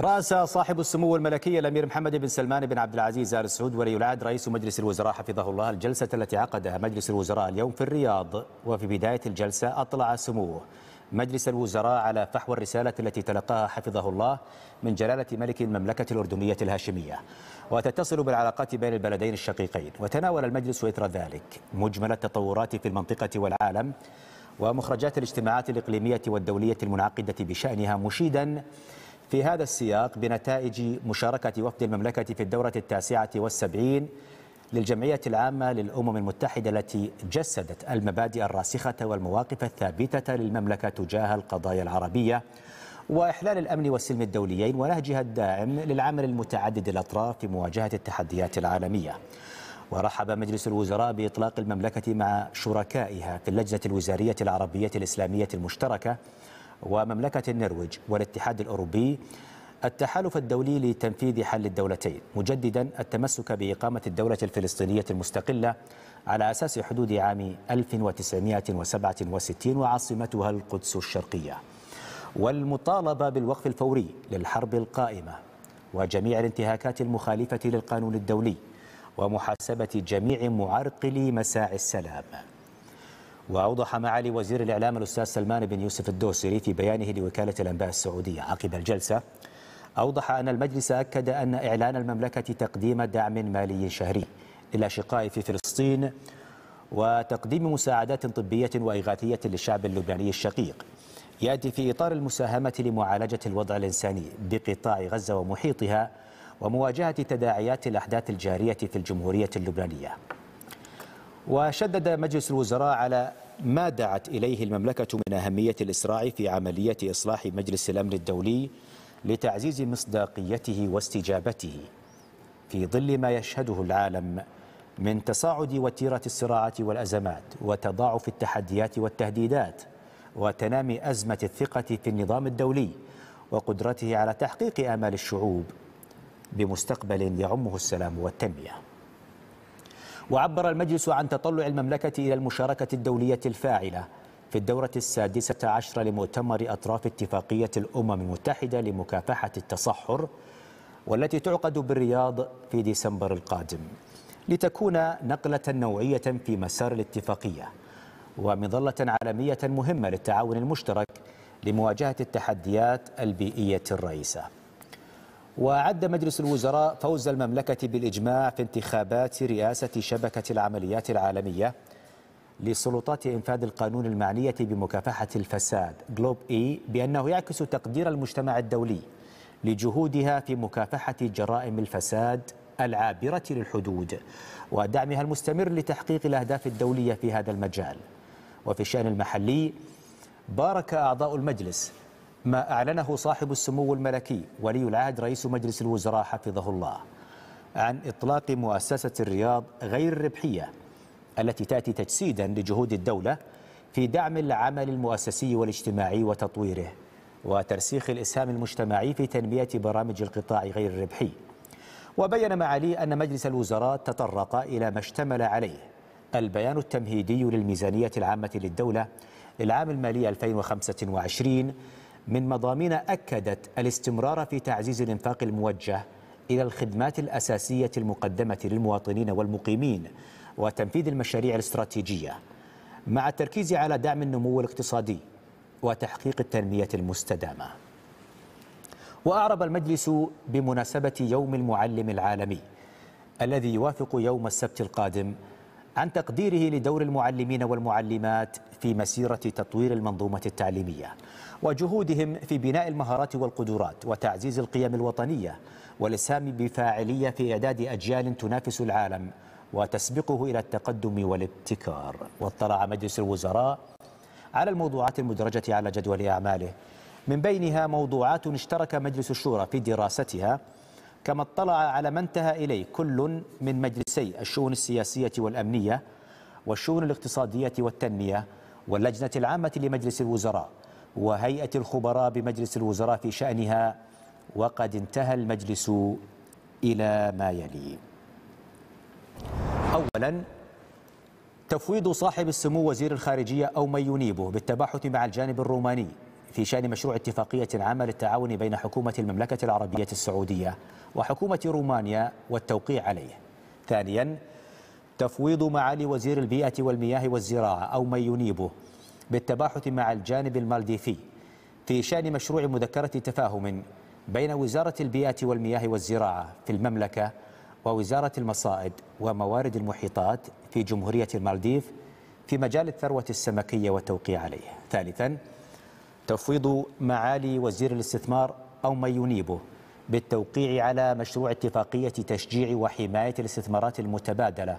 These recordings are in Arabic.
رأس صاحب السمو الملكي الأمير محمد بن سلمان بن عبد العزيز آل سعود ولي العهد رئيس مجلس الوزراء حفظه الله الجلسة التي عقدها مجلس الوزراء اليوم في الرياض وفي بداية الجلسة أطلع سموه مجلس الوزراء على فحوى الرسالة التي تلقاها حفظه الله من جلالة ملك المملكة الأردنية الهاشمية وتتصل بالعلاقات بين البلدين الشقيقين وتناول المجلس إثر ذلك مجمل التطورات في المنطقة والعالم ومخرجات الاجتماعات الإقليمية والدولية المنعقدة بشأنها مشيدا في هذا السياق بنتائج مشاركة وفد المملكة في الدورة التاسعة والسبعين للجمعية العامة للأمم المتحدة التي جسدت المبادئ الراسخة والمواقف الثابتة للمملكة تجاه القضايا العربية وإحلال الأمن والسلم الدوليين ونهجها الداعم للعمل المتعدد الأطراف في مواجهة التحديات العالمية ورحب مجلس الوزراء بإطلاق المملكة مع شركائها في اللجنة الوزارية العربية الإسلامية المشتركة ومملكة النرويج والاتحاد الأوروبي التحالف الدولي لتنفيذ حل الدولتين مجددا التمسك بإقامة الدولة الفلسطينية المستقلة على أساس حدود عام 1967 وعاصمتها القدس الشرقية والمطالبة بالوقف الفوري للحرب القائمة وجميع الانتهاكات المخالفة للقانون الدولي ومحاسبة جميع معرقلي مساعي السلام وأوضح معالي وزير الإعلام الأستاذ سلمان بن يوسف الدوسري في بيانه لوكالة الأنباء السعودية عقب الجلسة أوضح أن المجلس أكد أن إعلان المملكة تقديم دعم مالي شهري للأشقاء في فلسطين وتقديم مساعدات طبية وإغاثية للشعب اللبناني الشقيق يأتي في إطار المساهمة لمعالجة الوضع الإنساني بقطاع غزة ومحيطها ومواجهة تداعيات الأحداث الجارية في الجمهورية اللبنانية وشدد مجلس الوزراء على ما دعت إليه المملكة من أهمية الإسراع في عملية إصلاح مجلس الأمن الدولي لتعزيز مصداقيته واستجابته في ظل ما يشهده العالم من تصاعد وتيرة الصراعات والأزمات وتضاعف التحديات والتهديدات وتنامي أزمة الثقة في النظام الدولي وقدرته على تحقيق آمال الشعوب بمستقبل يعمه السلام والتنمية وعبر المجلس عن تطلع المملكة إلى المشاركة الدولية الفاعلة في الدورة السادسة عشر لمؤتمر أطراف اتفاقية الأمم المتحدة لمكافحة التصحر والتي تعقد بالرياض في ديسمبر القادم لتكون نقلة نوعية في مسار الاتفاقية ومظلة عالمية مهمة للتعاون المشترك لمواجهة التحديات البيئية الرئيسة وعد مجلس الوزراء فوز المملكة بالإجماع في انتخابات رئاسة شبكة العمليات العالمية لسلطات إنفاذ القانون المعنية بمكافحة الفساد جلوب إي بأنه يعكس تقدير المجتمع الدولي لجهودها في مكافحة جرائم الفساد العابرة للحدود ودعمها المستمر لتحقيق الأهداف الدولية في هذا المجال وفي الشأن المحلي بارك أعضاء المجلس ما أعلنه صاحب السمو الملكي ولي العهد رئيس مجلس الوزراء حفظه الله عن إطلاق مؤسسة الرياض غير الربحية التي تأتي تجسيدا لجهود الدولة في دعم العمل المؤسسي والاجتماعي وتطويره وترسيخ الإسهام المجتمعي في تنمية برامج القطاع غير الربحي وبين معالي أن مجلس الوزراء تطرق إلى ما اشتمل عليه البيان التمهيدي للميزانية العامة للدولة للعام المالي 2025 من مضامين أكدت الاستمرار في تعزيز الإنفاق الموجه إلى الخدمات الأساسية المقدمة للمواطنين والمقيمين وتنفيذ المشاريع الاستراتيجية مع التركيز على دعم النمو الاقتصادي وتحقيق التنمية المستدامة وأعرب المجلس بمناسبة يوم المعلم العالمي الذي يوافق يوم السبت القادم عن تقديره لدور المعلمين والمعلمات في مسيرة تطوير المنظومة التعليمية وجهودهم في بناء المهارات والقدرات وتعزيز القيم الوطنية والإسهام بفاعلية في إعداد أجيال تنافس العالم وتسبقه إلى التقدم والابتكار واطلع مجلس الوزراء على الموضوعات المدرجة على جدول أعماله من بينها موضوعات اشترك مجلس الشورى في دراستها كما اطلع على ما انتهى إليه كل من مجلسي الشؤون السياسية والأمنية والشؤون الاقتصادية والتنمية واللجنة العامة لمجلس الوزراء وهيئة الخبراء بمجلس الوزراء في شأنها وقد انتهى المجلس إلى ما يلي أولا تفويض صاحب السمو وزير الخارجية أو من ينيبه بالتباحث مع الجانب الروماني في شأن مشروع اتفاقية عامة للتعاون بين حكومة المملكة العربية السعودية وحكومة رومانيا والتوقيع عليه ثانيا تفويض معالي وزير البيئة والمياه والزراعة أو من ينيبه بالتباحث مع الجانب المالديفي في شأن مشروع مذكرة تفاهم بين وزارة البيئة والمياه والزراعة في المملكة ووزارة المصائد وموارد المحيطات في جمهورية المالديف في مجال الثروة السمكية والتوقيع عليه ثالثاً تفويض معالي وزير الاستثمار أو من ينيبه بالتوقيع على مشروع اتفاقية تشجيع وحماية الاستثمارات المتبادلة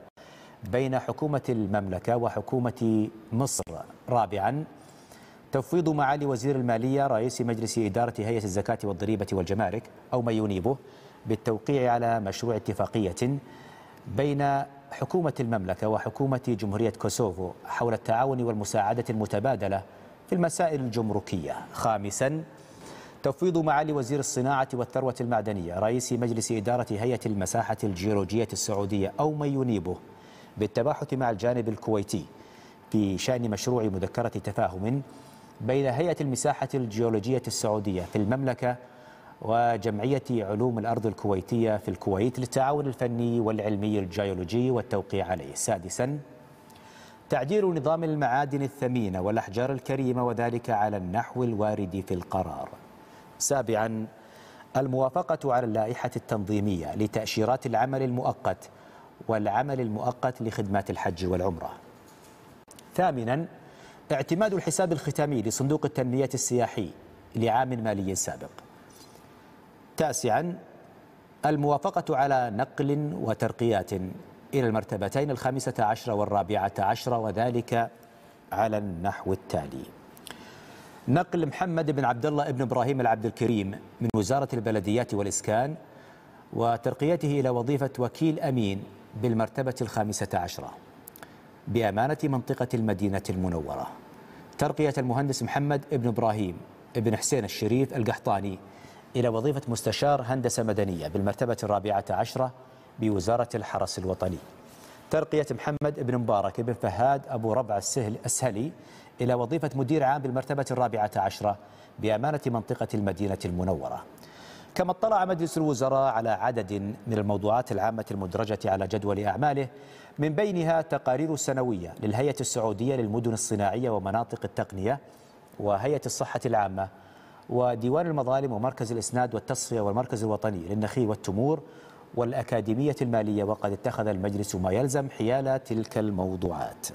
بين حكومة المملكة وحكومة مصر رابعا تفويض معالي وزير المالية رئيس مجلس إدارة هيئة الزكاة والضريبة والجمارك أو من ينيبه بالتوقيع على مشروع اتفاقية بين حكومة المملكة وحكومة جمهورية كوسوفو حول التعاون والمساعدة المتبادلة في المسائل الجمركية خامسا تفويض معالي وزير الصناعة والثروة المعدنية رئيس مجلس إدارة هيئة المساحة الجيولوجية السعودية أو من ينيبه بالتباحث مع الجانب الكويتي في شأن مشروع مذكرة تفاهم بين هيئة المساحة الجيولوجية السعودية في المملكة وجمعية علوم الأرض الكويتية في الكويت للتعاون الفني والعلمي الجيولوجي والتوقيع عليه سادساً تعديل نظام المعادن الثمينة والأحجار الكريمة وذلك على النحو الوارد في القرار سابعا الموافقة على اللائحة التنظيمية لتأشيرات العمل المؤقت والعمل المؤقت لخدمات الحج والعمرة ثامنا اعتماد الحساب الختامي لصندوق التنمية السياحي لعام مالي سابق تاسعا الموافقة على نقل وترقيات إلى المرتبتين الخامسة عشرة والرابعة عشرة وذلك على النحو التالي نقل محمد بن عبد الله بن إبراهيم العبد الكريم من وزارة البلديات والإسكان وترقيته إلى وظيفة وكيل أمين بالمرتبة الخامسة عشرة بأمانة منطقة المدينة المنورة ترقية المهندس محمد بن إبراهيم بن حسين الشريف القحطاني إلى وظيفة مستشار هندسة مدنية بالمرتبة الرابعة عشرة بوزارة الحرس الوطني ترقية محمد بن مبارك بن فهاد أبو ربع السهل السهلي إلى وظيفة مدير عام بالمرتبة الرابعة عشرة بأمانة منطقة المدينة المنورة كما اطلع مجلس الوزراء على عدد من الموضوعات العامة المدرجة على جدول أعماله من بينها تقارير سنوية للهيئة السعودية للمدن الصناعية ومناطق التقنية وهيئة الصحة العامة وديوان المظالم ومركز الإسناد والتصفية والمركز الوطني للنخيل والتمور والأكاديمية المالية وقد اتخذ المجلس ما يلزم حيال تلك الموضوعات